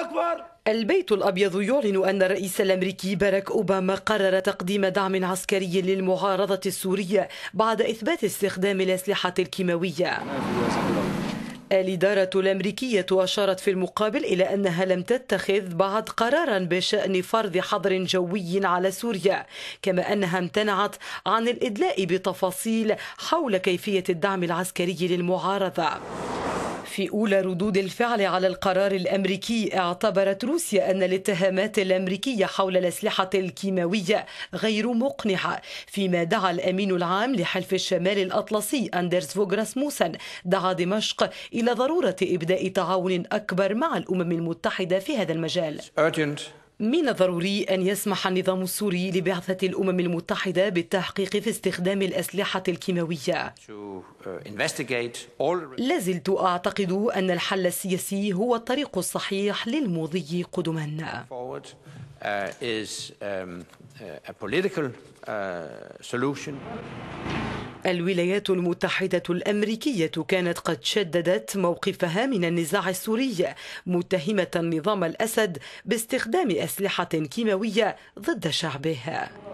أكبر البيت الأبيض يعلن أن الرئيس الأمريكي باراك أوباما قرر تقديم دعم عسكري للمعارضة السورية بعد إثبات استخدام الأسلحة الكيماوية الإدارة الأمريكية أشارت في المقابل إلى أنها لم تتخذ بعد قرارا بشأن فرض حظر جوي على سوريا كما أنها امتنعت عن الإدلاء بتفاصيل حول كيفية الدعم العسكري للمعارضة في أولى ردود الفعل على القرار الأمريكي اعتبرت روسيا أن الاتهامات الأمريكية حول الأسلحة الكيماوية غير مقنعة فيما دعا الأمين العام لحلف الشمال الأطلسي أندرس فوغ راسموسن دعا دمشق إلى ضرورة إبداء تعاون أكبر مع الأمم المتحدة في هذا المجال من الضروري أن يسمح النظام السوري لبعثة الأمم المتحدة بالتحقيق في استخدام الأسلحة الكيماوية uh, لازلت أعتقد أن الحل السياسي هو الطريق الصحيح للمضي قدما uh, um, uh, a political uh, solution. الولايات المتحدة الأمريكية كانت قد شددت موقفها من النزاع السوري متهمة نظام الأسد باستخدام أسلحة كيماوية ضد شعبه